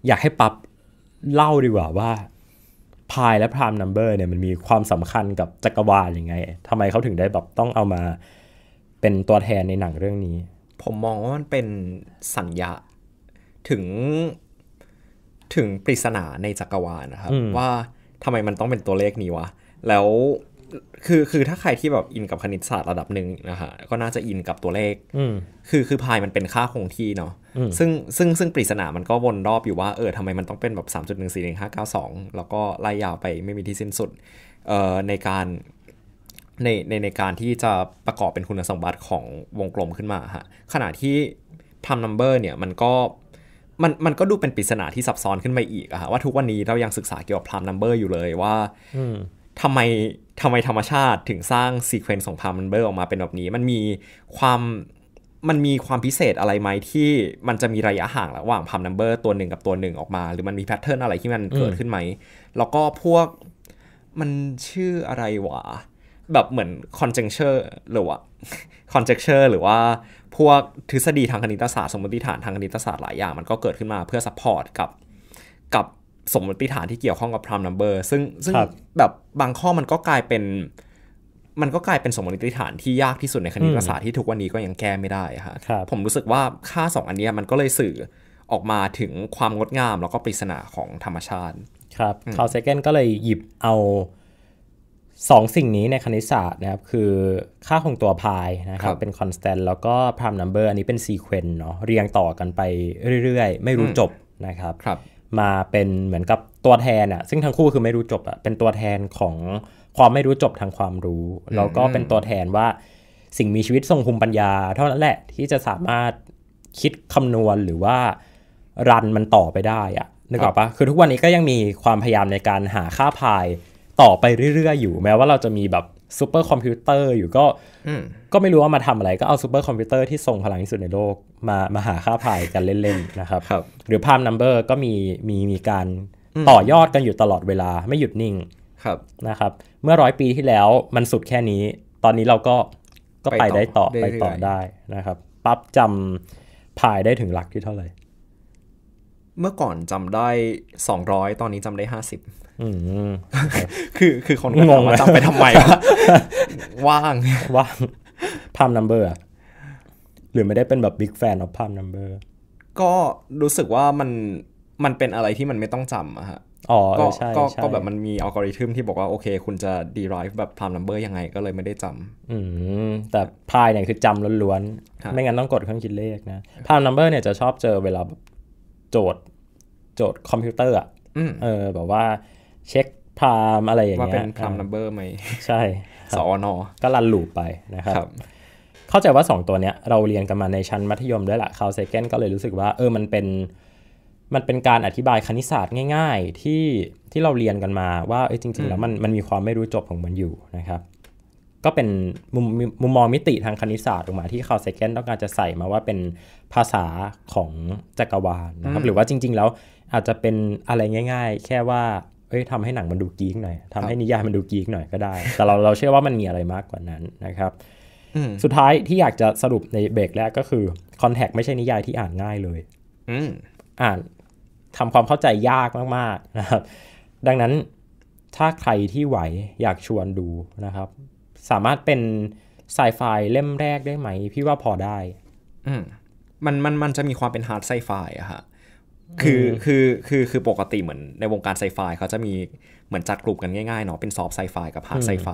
อยากให้ปับเล่าดีกว่าว่าพายและพรามนัมเบอร์เนี่ยมันมีความสำคัญกับจักรวาลยังไง ทำไมเขาถึงได้แบบต้องเอามาเป็นตัวแทนในหนังเรื่องนี้ ผมมองว่ามันเป็นสัญญา ถึงถึงปริศนาในจักรวาลนะครับ ว่าทำไมมันต้องเป็นตัวเลขนี้วะ แล้วคือคือถ้าใครที่แบบอินกับคณิตศาสตร์ระดับหนึ่งนะฮะก็น่าจะอินกับตัวเลขคือคือพายมันเป็นค่าคงที่เนาะซึ่งซึ่งซึ่งปริศนามันก็วนรอบอยู่ว่า เออทำไมมันต้องเป็นแบบ3 1 4 1 5 9 2 แล้วก็ไล่ยาวไปไม่มีที่สิ้นสุดเอ่อในการ ในในในการที่จะประกอบเป็นคุณสมบัติของวงกลมขึ้นมาฮะขณะที่พรามนัมเบอร์เนี่ย มันก็มันมันก็ดูเป็นปริศนาที่ซับซ้อนขึ้นไปอีกอะว่า ทุกวันนี้เรายังศึกษาเกี่ยวกับพรามนัมเบอร์อยู่เลยว่าทำไมทำไมธรรมชาติถึงสร้างซีเควนซ์ของพามันเบอร์ออกมาเป็นแบบนี้ มันมีความ มันมีความพิเศษอะไรไหมที่มันจะมีระยะห่างระหว่างพามันเบอร์ตัวหนึ่งกับตัวหนึ่งออกมา หรือมันมีแพทเทิร์นอะไรที่มันเกิดขึ้นไหม แล้วก็พวกมันชื่ออะไรวะ แบบเหมือนคอนเจคเชอร์หรือว่าคอนเจคเชอร์หรือว่าพวกทฤษฎีทางคณิตศาสตร์สมมติฐานทางคณิตศาสตร์หลายอย่างมันก็เกิดขึ้นมาเพื่อซัพพอร์ตกับกับสมมติฐานที่เกี่ยวข้องกับ prime number ซึ่งซึ่งแบบบางข้อมันก็กลายเป็น มันก็กลายเป็นสมมติฐานที่ยากที่สุด ในคณิตศาสตร์ที่ทุกวันนี้ก็ยังแก้ไม่ได้ค่ะผมรู้สึกว่าค่า 2 อันนี้มันก็เลยสื่อออกมาถึงความงดงาม แล้วก็ปริศนาของธรรมชาติครับคาร์เซเกนก็เลยหยิบเอาสองสิ่งนี้ในคณิตศาสตร์นะครับคือค่าของตัวพายนะครับรบเป็นคอนสแตนต์แล้วก็พรามนัมเบอร์อันนี้เป็นซีเควนต์เนาะเรียงต่อกันไปเรื่อยๆไม่รู้จบนะครับรบมาเป็นเหมือนกับตัวแทนอะซึ่งทั้งคู่คือไม่รู้จบอะเป็นตัวแทนของความไม่รู้จบทางความรู้แล้วก็เป็นตัวแทนว่า สิ่งมีชีวิตทรงภูมิปัญญาเท่านั้นแหละ ที่จะสามารถคิดคำนวณหรือว่ารันมันต่อไปได้อะนึกออกปะคือทุกวันนี้ก็ยังมีความพยายามในการหาค่าพายต่อไปเรื่อยๆอยู่ แม้ว่าเราจะมีแบบซูเปอร์คอมพิวเตอร์อยู่ก็ก็ไม่รู้ว่ามาทำอะไรก็เอาซูเปอร์คอมพิวเตอร์ที่ทรงพลังที่สุดในโลก มามาหาค่าพายกันเล่นๆ นะครับรบหรือพามนัมเบอร์ก็มีมีมีการต่อยอดกันอยู่ตลอดเวลาไม่หยุดนิ่งครับนะครับ เมื่อร้อยปีที่แล้วมันสุดแค่นี้ ตอนนี้เราก็ก็ไปได้ต่อ ไปต่อได้นะครับปั๊บจำพายได้ถึงหลักที่เท่าไหร่เมื่อก่อนจำได้สองร้อยตอนนี้จำได้ห้าสิบอคือคือคนงงจำไปทำไมวะว่างว่างพามนัมเบอร์อะหรือไม่ได้เป็นแบบบิ๊กแฟนของพามนัมเบอร์ก็รู้สึกว่ามันมันเป็นอะไรที่มันไม่ต้องจำอะฮะอ๋อใช่ก็แบบมันมีอัลกอริทึมที่บอกว่า โอเคคุณจะ derive แบบ prime number ยังไงก็เลยไม่ได้จำอืมแต่พายเนี่ยคือจำล้วนๆ ไม่งั้นต้องกดเครื่องคิดเลขนะ prime number เนี่ยจะชอบเจอเวลาโจทย์ โจทย์คอมพิวเตอร์อ่ะเออแบบว่าเช็คพามอะไรอย่างเงี้ยว่าเป็นพามนัมเบอร์ไหมใช่สอนอก็รันลูปไปนะครับ เข้าใจว่า 2 ตัวเนี้ยเราเรียนกันมาในชั้นมัธยมด้วยละคาวเซเกนก็เลยรู้สึกว่าเออมันเป็นมันเป็นการอธิบายคณิตศาสตร์ง่าย ๆ ที่ที่เราเรียนกันมาว่าเอ้จริงๆ แล้วมันมันมีความไม่รู้จบของมันอยู่นะครับ ก็เป็นมุมมุมมองมิติทางคณิตศาสตร์ออกมาที่คาร์เซเกนต้องการจะใส่มาว่าเป็นภาษาของจักรวาลนะครับหรือว่าจริง ๆแล้วอาจจะเป็นอะไรง่าย ๆ แค่ว่าเอ้ยทำให้หนังมันดูกีกหน่อยทำให้นิยายมันดูกีกหน่อยก็ได้ แต่เราเราเชื่อว่ามันมีอะไรมากกว่านั้นนะครับสุดท้ายที่อยากจะสรุปในเบรกแรกก็คือคอนแทคไม่ใช่นิยายที่อ่านง่ายเลยอ่านทำความเข้าใจยากมากๆนะครับ ดังนั้นถ้าใครที่ไหวอยากชวนดูนะครับ สามารถเป็นไซไฟเล่มแรกได้ไหม พี่ว่าพอได้อืมมันมันมันจะมีความเป็นฮาร์ดไซไฟอะฮะคือคือคือคือปกติเหมือนในวงการไซไฟเขาจะมีเหมือนจัดกลุ่มกันง่ายๆเนาะเป็นสอบไซไฟกับฮาร์ไซไฟ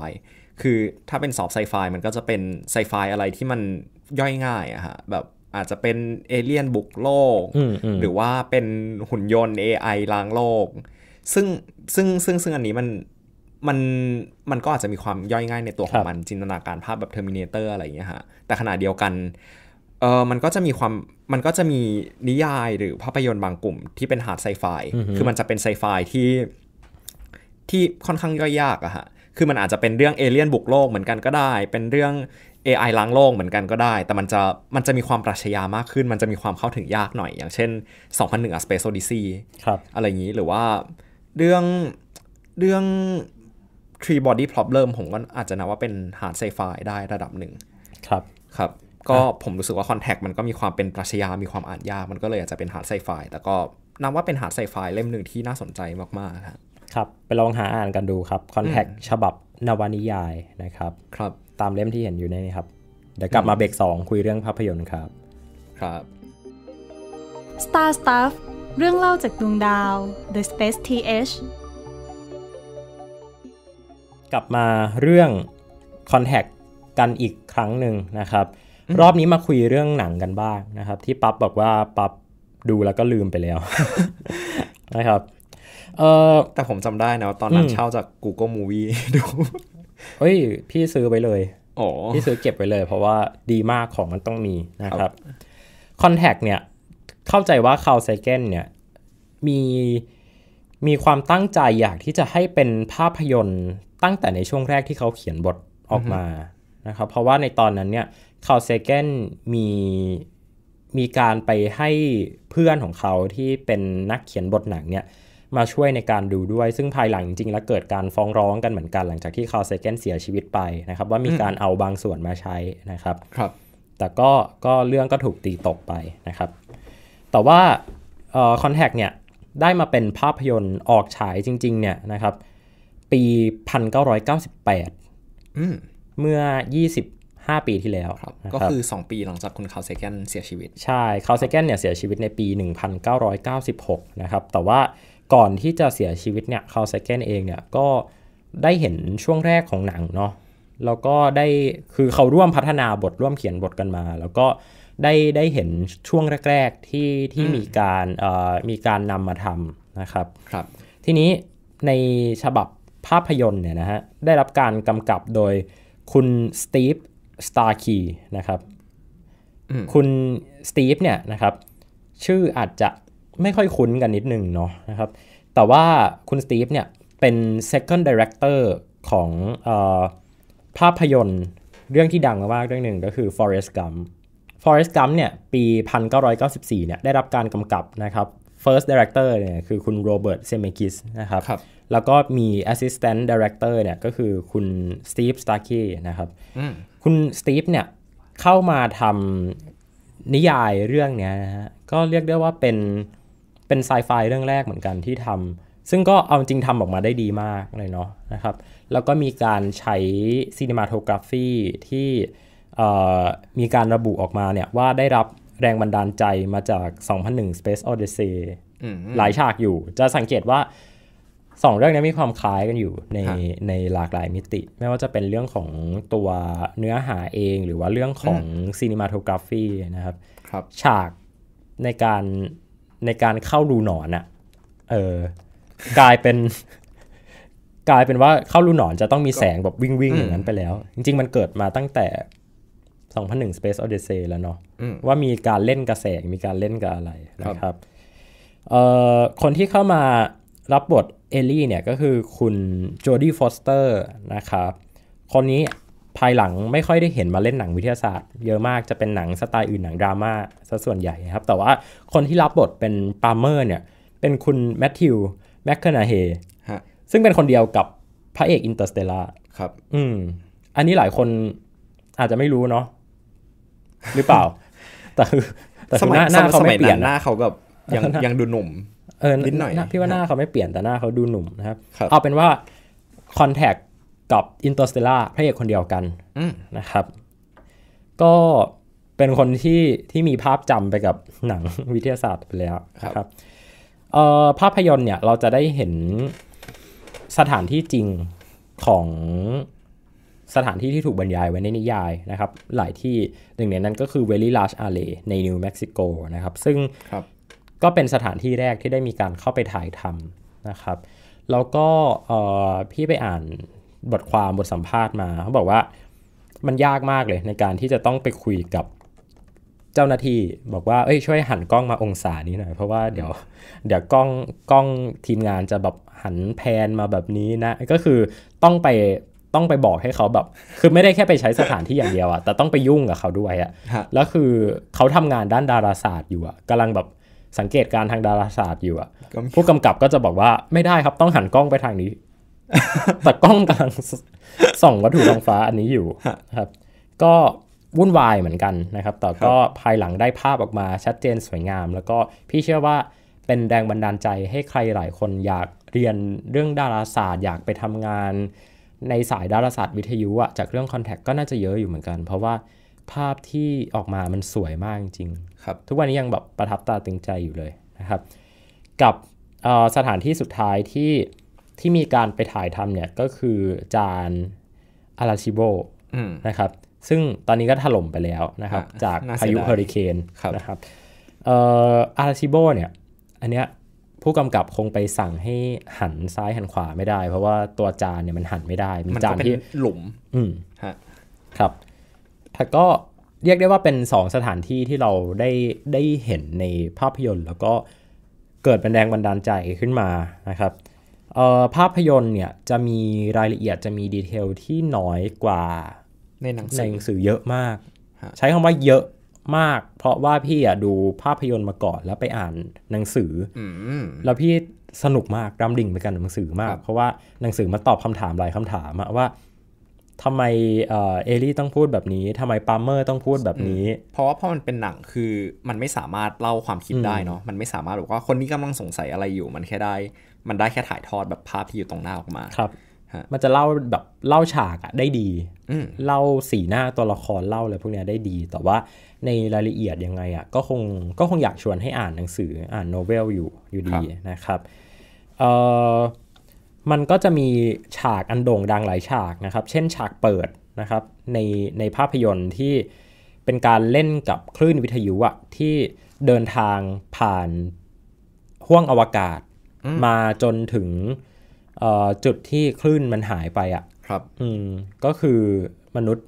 คือถ้าเป็นสอบไซไฟมันก็จะเป็นไซไฟอะไรที่มันย่อยง่ายอะฮะแบบอาจจะเป็นเอเลี่ยนบุกโลก หรือว่าเป็นหุ่นยนต์ AI ล้างโลกซึ่งซึ่งซึ่งซึ่งอันนี้มันมันมันก็อาจจะมีความย่อยง่ายในตัวของมันจินตนาการภาพแบบเทอร์มินเตอร์อะไรอย่างเงี้ยฮะแต่ขณะเดียวกันเออ มันก็จะมีความ มันก็จะมีนิยายหรือภาพยนตร์บางกลุ่มที่เป็นฮาร์ดไซไฟ คือมันจะเป็นไซไฟที่ที่ค่อนข้างย่อยยากอะฮะ คือมันอาจจะเป็นเรื่องเอเลี่ยนบุกโลกเหมือนกันก็ได้ เป็นเรื่อง AI ล้างโลกเหมือนกันก็ได้ แต่มันจะ มันจะมีความปรัชญามากขึ้น มันจะมีความเข้าถึงยากหน่อย อย่างเช่น 2001 A Space Odyssey ครับ อะไรอย่างนี้หรือว่าเรื่อง เรื่อง Tree Body Problem ผมก็อาจจะนับว่าเป็น hard sci-fi ได้ระดับหนึ่ง ครับ ครับก็ผมรู้สึกว่าคอนแทคมันก็มีความเป็นปรัชญามีความอ่านยาก มันก็เลยอาจจะเป็นหาดไซไฟแต่ก็นับว่าเป็นหาดไซไฟเล่มหนึ่งที่น่าสนใจมากๆ ครับครับไปลองหาอ่านกันดูครับคอนแทคฉบับนวนิยายนะครับ ครับ ตามเล่มที่เห็นอยู่ในนี้ครับ เดี๋ยวกลับมาเบรก2คุยเรื่องภาพยนตร์ครับ ครับ Star Stuff เรื่องเล่าจากดวงดาว The Space TH กลับมาเรื่องคอนแทคกันอีกครั้งหนึ่งนะครับรอบนี้มาคุยเรื่องหนังกันบ้างนะครับ ที่ปั๊บบอกว่า ปั๊บดูแล้วก็ลืมไปแล้วนะครับ เออแต่ผมจำได้นะตอนนั้นเช่าจาก Google Movie ดูเฮ้ย พี่ซื้อไปเลยพี่ซื้อเก็บไปเลย เพราะว่าดีมากของมันต้องมีนะครับคอนแทคเนี่ย เข้าใจว่าคาวไซเกนเนี่ยมีมีความตั้งใจอยากที่จะให้เป็นภาพยนตร์ตั้งแต่ในช่วงแรกที่เขาเขียนบทออกมานะครับ เพราะว่าในตอนนั้นเนี่ยคาร์เซเกนมีมีการไปให้เพื่อนของเขาที่เป็นนักเขียนบทหนังเนี่ยมาช่วยในการดูด้วยซึ่งภายหลังจริงๆ แล้วเกิดการฟ้องร้องกันเหมือนกันหลังจากที่คาร์เซเกนเสียชีวิตไปนะครับว่ามีการเอาบางส่วนมาใช้นะครับครับ แต่ก็ก็เรื่องก็ถูกตีตกไปนะครับแต่ว่าคอนแทคเนี่ยได้มาเป็นภาพยนตร์ออกฉายจริงๆเนี่ยนะครับปี 1998 เมื่อ 20 5 ปีที่แล้วครับก็คือ 2 ปีหลังจากคุณคาร์เซแกนเสียชีวิต ใช่คาร์เซแกนเนี่ยเสียชีวิตในปี 1996นะครับแต่ว่าก่อนที่จะเสียชีวิตเนี่ยคาร์เซแกนเองเนี่ยก็ได้เห็นช่วงแรกของหนังเนาะแล้วก็ได้คือเขาร่วมพัฒนาบทร่วมเขียนบทกันมา แล้วก็ได้ได้เห็นช่วงแรก ๆที่ที่มีการมีการนำมาทำนะครับครับทีนี้ในฉบับภาพยนตร์เนี่ยนะฮะได้รับการกำกับโดยคุณสตีฟสตาร์คีนะครับคุณสตีฟเนี่ยนะครับชื่ออาจจะไม่ค่อยคุ้นกันนิดนึงเนาะนะครับ แต่ว่าคุณสตีฟเนี่ยเป็น second director ของอภาพยนตร์เรื่องที่ดังมากเรื่องหนึ่งก็คือ f o r e s t Gump Forrest Gump เนี่ยปี 1994เนี่ยได้รับการกำกับนะครับ first director เนี่ยคือคุณโรเบิร์ตเซเมกิสนะครับรบแล้วก็มี Assistant Director เนี่ยก็คือคุณสตีฟสตาร์คีนะครับคุณสตีฟเนี่ยเข้ามาทำนิยายเรื่องนี้นะฮะก็เรียกได้ว่าเป็นเป็นไซไฟเรื่องแรกเหมือนกันที่ทำซึ่งก็เอาจริงทำออกมาได้ดีมากเลยเนาะนะครับ แล้วก็มีการใช้ซีนิมาโทกราฟีที่มีการระบุออกมาเนี่ยว่าได้รับแรงบันดาลใจมาจาก 2001 Space Odyssey หลายฉากอยู่ จะสังเกตว่าสองเรื่องนี้มีความคล้ายกันอยู่ในในหลากหลายมิติ ไม่ว่าจะเป็นเรื่องของตัวเนื้อหาเองหรือว่าเรื่องของซีนิมาโทกราฟีนะครับครับ ฉากในการในการเข้าดูหนอนอะ่ะ เออกลายเป็นกลายเป็นว่าเข้ารูหนอนจะต้องมีแสงแบบวิ่งวิ่งอย่างนั้นไปแล้ว จริง ๆ มันเกิดมาตั้งแต่ 2001 Space Odyssey แล้วเนาะว่ามีการเล่นกระแสงมีการเล่นกับอะไรนะครับเอ่อคนที่เข้ามารับบทเอลลี่เนี่ยก็คือคุณโจดี้ฟอสเตอร์นะครับคนนี้ภายหลังไม่ค่อยได้เห็นมาเล่นหนังวิทยาศาสตร์เยอะมากจะเป็นหนังสไตล์อื่นหนังดราม่าซะส่วนใหญ่ครับ แต่ว่าคนที่รับบทเป็นปา์เมอร์เนี่ย เป็นคุณแมทธิว แมคคนาเฮซึ่งเป็นคนเดียวกับพระเอกอินเตอร์สเตลาครับ อืมอันนี้หลายคนอาจจะไม่รู้เนาะหรือเปล่า แต่แต่หน้าเขาไม่เปลี่ยนหน้าเขาแบบยังยังดูหนุ่มออนิดหน่อยนะพี่ว่าหน้าเขาไม่เปลี่ยนแต่หน้าเขาดูหนุ่มนะครับ เอาเป็นว่าคอนแทคกับอินเตอร์สเตล่าพระเอกคนเดียวกันนะครับ ก็เป็นคนที่ที่มีภาพจำไปกับหนังวิทยาศาสตร์ไปแล้วครับภาพยนตร์เนี่ยเราจะได้เห็นสถานที่จริงของสถานที่ที่ถูกบรรยายไว้ในนิยายนะครับ หลายที่หนึ่งในนั้นก็คือเวลิลาชอาเลในนิวเม็กซิโกนะครับ ซึ่งก็เป็นสถานที่แรกที่ได้มีการเข้าไปถ่ายทำนะครับแล้วก็พี่ไปอ่านบทความบทสัมภาษณ์มาเขาบอกว่ามันยากมากเลยในการที่จะต้องไปคุยกับเจ้าหน้าที่ บอกว่าเอ้ยช่วยหันกล้องมาองศานี้หน่อยเพราะว่าเดี๋ยวเดี๋ยวกล้องกล้องทีมงานจะแบบหันแพนมาแบบนี้นะก็คือต้องไปต้องไปบอกให้เขาแบบคือไม่ได้แค่ไปใช้สถานที่อย่างเดียวอะแต่ต้องไปยุ่งกับเขาด้วยอะแล้วคือเขาทำงานด้านดาราศาสตร์อยู่อะกำลังแบบสังเกตการทางดาราศาสตร์อยู่อะผู้กำกับก็จะบอกว่าไม่ได้ครับต้องหันกล้องไปทางนี้แต่กล้องกำลังส่องวัตถุทางฟ้าอันนี้อยู่ครับ ก็วุ่นวายเหมือนกันนะครับแต่ก็ภายหลังได้ภาพออกมาชัดเจนสวยงาม แล้วก็พี่เชื่อว่าเป็นแรงบันดาลใจให้ใครหลายคนอยากเรียนเรื่องดาราศาสตร์อยากไปทำงาน ในสายดาราศาสตร์วิทยุอะจากเรื่องคอนแทคก็น่าจะเยอะอยู่เหมือนกัน เพราะว่าภาพที่ออกมา มันสวยมากจริงครับทุกวันนี้ยังแบบประทับตาตึงใจอยู่เลยนะครับ กับสถานที่สุดท้ายที่ที่มีการไปถ่ายทำเนี่ยก็คือจานอาราชิโบนะครับ ซึ่งตอนนี้ก็ถล่มไปแล้วนะครับ จากพายุเฮอริเคนนะครับอาราชิโบเนี่ย อันเนี้ยผู้กำกับคงไปสั่งให้หันซ้ายหันขวาไม่ได้เพราะว่าตัวจานเนี่ยมันหันไม่ได้ มันจานที่หลุมอืมครับแ้าก็เรียกได้ว่าเป็น 2 สถานที่ที่เราได้ได้เห็นในภาพยนตร์แล้วก็เกิดเป็นแรงบันดาลใจขึ้นมานะครับภาพยนตร์เนี่ยจะมีรายละเอียดจะมีดีเทลที่น้อยกว่าในหนังสือสอเยอะมากใช้คำว่าเยอะมาก เพราะว่าพี่อ่ะดูภาพยนตร์มาก่อนแล้วไปอ่านหนังสืออแล้วพี่สนุกมากรำดิ่งไปกันหนังสือมาก เพราะว่าหนังสือมาตอบคำถามหลายคำถามว่าทำไมเอลี่ต้องพูดแบบนี้ ทำไมปัมเมอร์ต้องพูดแบบนี้ เพราะว่าเพราะมันเป็นหนังคือมันไม่สามารถเล่าความคิดได้เนาะ มันไม่สามารถบอกว่าคนนี้กำลังสงสัยอะไรอยู่ มันแค่ได้ มันได้แค่ถ่ายทอดแบบภาพที่อยู่ตรงหน้าออกมาครับมันจะเล่าแบบเล่าฉากอะได้ดีเล่าสีหน้าตัวละครเล่าอะไรพวกนี้ได้ดี แต่ว่าในรายละเอียดยังไงอะก็คงก็คงอยากชวนให้อ่านหนังสืออ่านโนเวลอยู่อยู่ดีนะครับเอ่อมันก็จะมีฉากอันโด่งดังหลายฉากนะครับ เช่นฉากเปิดนะครับ ในในภาพยนตร์ที่เป็นการเล่นกับคลื่นวิทยุอะที่เดินทางผ่านห้วงอวกาศมาจนถึงจุดที่คลื่นมันหายไปอะครับอืมก็คือมนุษย์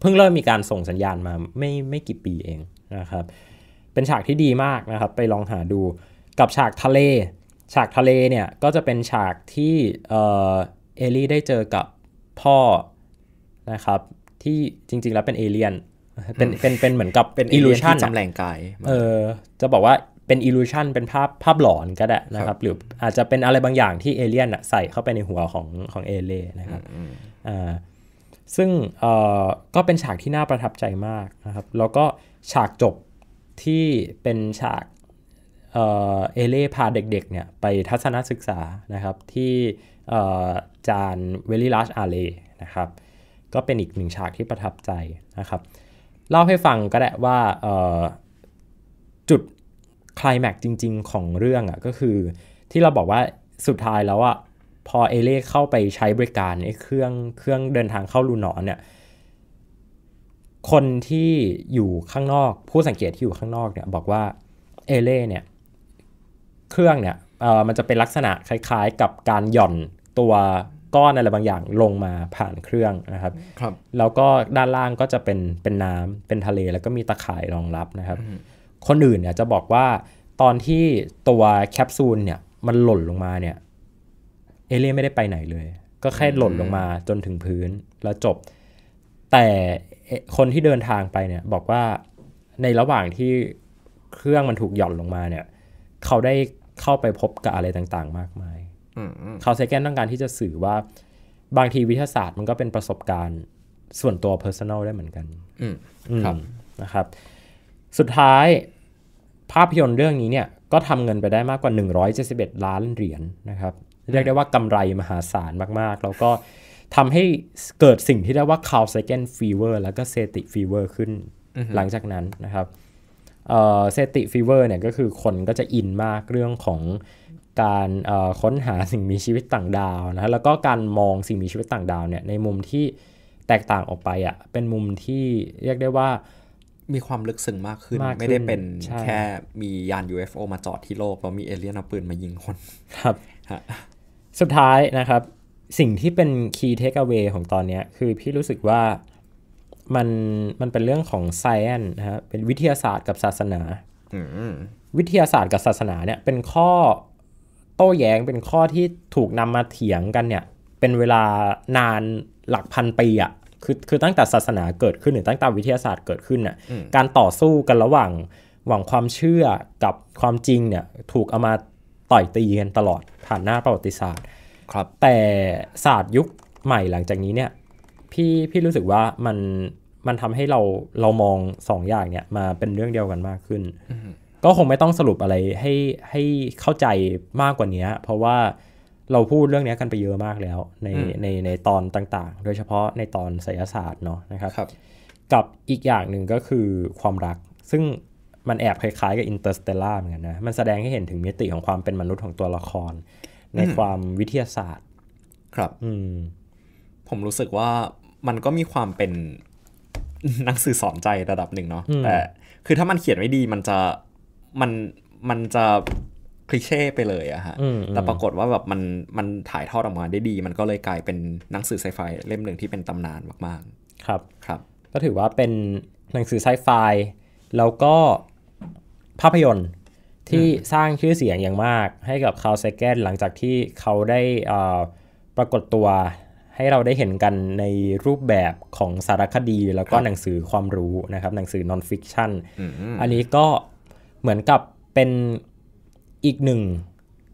เพิ่งเริ่ม มีการส่งสัญญาณมาไม่ไม่กี่ปีเองนะครับ เป็นฉากที่ดีมากนะครับ ไปลองหาดูกับฉากทะเลฉากทะเลเนี่ย ก็จะเป็นฉากที่เออลี่ได้เจอกับพ่อนะครับที่จริงๆแล้วเป็นเอเลียนเป็นเป็นเป็นเหมือนกับเป็นอิลูชันจำแรงกายเออจะบอกว่าเป็นอิลูชันเป็นภาพภาพหลอนก็ได้นะครับหรืออาจจะเป็นอะไรบางอย่างที่เอเลียนใส่เข้าไปในหัวของของเอเลนะครับอ่าซึ่งเอ่อก็เป็นฉากที่น่าประทับใจมากนะครับแล้วก็ฉากจบที่เป็นฉากเอเล่พาเด็กๆเนี่ยไปทัศนศึกษานะครับที่จานเวลิลัสอาเลนะครับก็เป็นอีกหนึ่งฉากที่ประทับใจนะครับเล่าให้ฟังก็ได้ว่าจุดคลายแม็กจริงๆ ของเรื่องอะ่ะก็คือที่เราบอกว่าสุดท้ายแล้วอะ่ะพอเอเล่เข้าไปใช้บริการเครื่องเครื่องเดินทางเข้าลูนอนเนี่ยคนที่อยู่ข้างนอกผู้สังเกตที่อยู่ข้างนอกเนี่ยบอกว่า เอเล่เนี่ยเครื่องเนี่ยมันจะเป็นลักษณะคล้ายๆกับการหย่อนตัวก้อนอะไรบางอย่างลงมาผ่านเครื่องนะครับ ครับ แล้วก็ด้านล่างก็จะเป็นเป็นน้ำเป็นทะเลแล้วก็มีตะข่ายรองรับนะครับ คนอื่นเนี่ยจะบอกว่าตอนที่ตัวแคปซูลเนี่ยมันหล่นลงมาเนี่ยเอเลี่ยนไม่ได้ไปไหนเลย ก็แค่หล่นลงมาจนถึงพื้นแล้วจบ แต่คนที่เดินทางไปเนี่ยบอกว่าในระหว่างที่เครื่องมันถูกหย่อนลงมาเนี่ย เขาได้เข้าไปพบกับอะไรต่างๆมากมายเขาเซแกนต้องการที่จะสื่อว่าบางทีวิทยาศาสตร์มันก็เป็นประสบการณ์ส่วนตัว Personal ได้เหมือนกันครับ นะครับ สุดท้ายภาพยนตร์เรื่องนี้เนี่ยก็ทำเงินไปได้มากกว่า171ล้านเหรียญนนะครับ เรียกได้ว่ากำไรมหาศาลมาก ๆ แล้วก็ทำให้เกิดสิ่งที่เรียกว่า Carl Sagan Fever แล้วก็ Seti Fever ขึ้นหลังจากนั้นนะครับเซติฟีเวอร์เนี่ยก็คือคนก็จะอินมากเรื่องของการค้นหาสิ่งมีชีวิตต่างดาวนะแล้วก็การมองสิ่งมีชีวิตต่างดาวเนี่ยในมุมที่แตกต่างออกไปอะ่ะเป็นมุมที่เรียกได้ว่ามีความลึกซึ้งมากขึ้น ไม่ได้เป็นแค่มียาน UFO มาจอดที่โลก แล้วมีเอเลี่ยนเอาปืนมายิงคนครับสุดท้ายนะครับสิ่งที่เป็นคีย์เทคเอาเวของตอนนี้คือพี่รู้สึกว่ามันมันเป็นเรื่องของ science นะฮะเป็นวิทยาศาสตร์กับศาสนาวิทยาศาสตร์กับศาสนาเนี่ยเป็นข้อโต้แย้งเป็นข้อที่ถูกนำมาเถียงกันเนี่ยเป็นเวลานานหลักพันปีอะคือคือตั้งแต่ศาสนาเกิดขึ้นหรือตั้งแต่วิทยาศาสตร์เกิดขึ้นน่ะ การต่อสู้กันระหว่าง หวังความเชื่อกับความจริงเนี่ยถูกเอามาต่อยตีกันตลอด ผ่านหน้าประวัติศาสตร์ ครับ แต่ศาสตร์ยุคใหม่หลังจากนี้เนี่ยพี่พี่รู้สึกว่ามันมันทำให้เราเรามองสองอย่างเนี่ย มาเป็นเรื่องเดียวกันมากขึ้น ก็คงไม่ต้องสรุปอะไร ให้ให้เข้าใจมากกว่านี้ เพราะว่าเราพูดเรื่องนี้กันไปเยอะมากแล้ว ในในในตอนต่าง ๆ โดยเฉพาะในตอนศิยศาสตร์เนาะนะครับรบกับอีกอย่างหนึ่งก็คือความรัก ซึ่งมันแอบคล้าย ๆ กับอินเตอร์สเตลล่าเหมือนกันนะมันแสดงให้เห็นถึงมิติของความเป็นมนุษย์ของตัวละคร ในความวิทยาศาสตร์ ครับ อืม ผมรู้สึกว่ามันก็มีความเป็นหนังสือสอนใจระดับหนึ่งเนาะแต่คือถ้ามันเขียนไม่ดีมันจะมันมันจะคลิเช่ไปเลยอะฮะ แต่ปรากฏว่าแบบมันมันถ่ายทอดออกมาได้ดี มันก็เลยกลายเป็นหนังสือไซไฟเล่มหนึ่งที่เป็นตำนานมากๆ ครับครับก็ถือว่าเป็นหนังสือไซไฟแล้วก็ภาพยนตร์ที่สร้างชื่อเสียงอย่างมากให้กับคาร์ลเซแกนหลังจากที่เขาได้ปรากฏตัวให้เราได้เห็นกันในรูปแบบของสารคดีแล้วก็หนังสือความรู้นะครับ หนังสือนอนฟิคชั่นอันนี้ก็เหมือนกับเป็นอีกหนึ่ง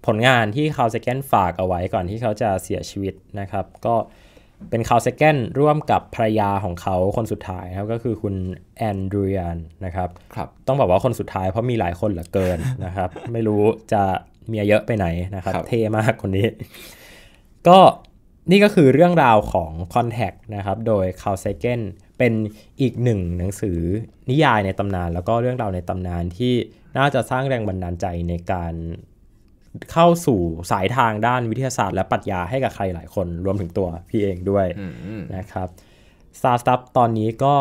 ผลงานที่คาวเซเกนฝากเอาไว้ก่อนที่เขาจะเสียชีวิตนะครับ ก็เป็นคาวเซเกนร่วมกับภรรยาของเขาคนสุดท้ายครับก็คือคุณแอนดรีนนะครับครับ ต้องบอกว่าคนสุดท้ายเพราะมีหลายคนเหลือเกินนะครับ ไม่รู้จะเมียเยอะไปไหนนะครับ เท่มากคนนี้ ก็นี่ก็คือเรื่องราวของ Contact นะครับ โดย Carl Sagan เป็นอีกหนึ่งหนังสือนิยายในตำนาน แล้วก็เรื่องราวในตำนานที่น่าจะสร้างแรงบันดาลใจในการเข้าสู่สายทางด้านวิทยาศาสตร์และปรัชญาให้กับใครหลายคน รวมถึงตัวพี่เองด้วยนะครับซาสตับตอนนี้ก็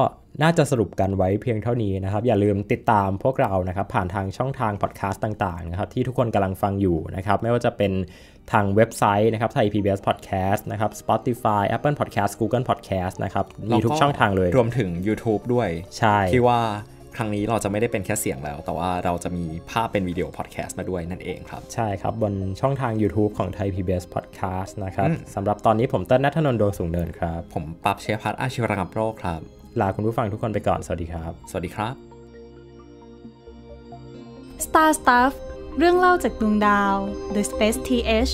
น่าจะสรุปกันไว้เพียงเท่านี้นะครับ อย่าลืมติดตามพวกเรานะครับผ่านทางช่องทางพอดแคสต์ต่างๆ นะครับ ที่ทุกคนกำลังฟังอยู่นะครับไม่ว่าจะเป็นทางเว็บไซต์นะครับ ไทย PBS Podcast นะครับ Spotify Apple Podcast Google Podcast นะครับ มีทุกช่องทางเลยรวมถึง YouTube ด้วย ใช่ที่ว่าครั้งนี้เราจะไม่ได้เป็นแค่เสียงแล้ว แต่ว่าเราจะมีภาพเป็นวิดีโอพอดแคสต์มาด้วยนั่นเองครับ ใช่ครับ บนช่องทาง YouTube ของไทย PBS Podcast นะครับสำหรับตอนนี้ผมเต้นนัทนนท์ดวงสูงเนินครับ ผมปั๊บเชฟพัทอาชีวรังับโรคครับลาคุณผู้ฟังทุกคนไปก่อนสวัสดีครับ สวัสดีครับ Star Stuff เรื่องเล่าจากดวงดาว The Space TH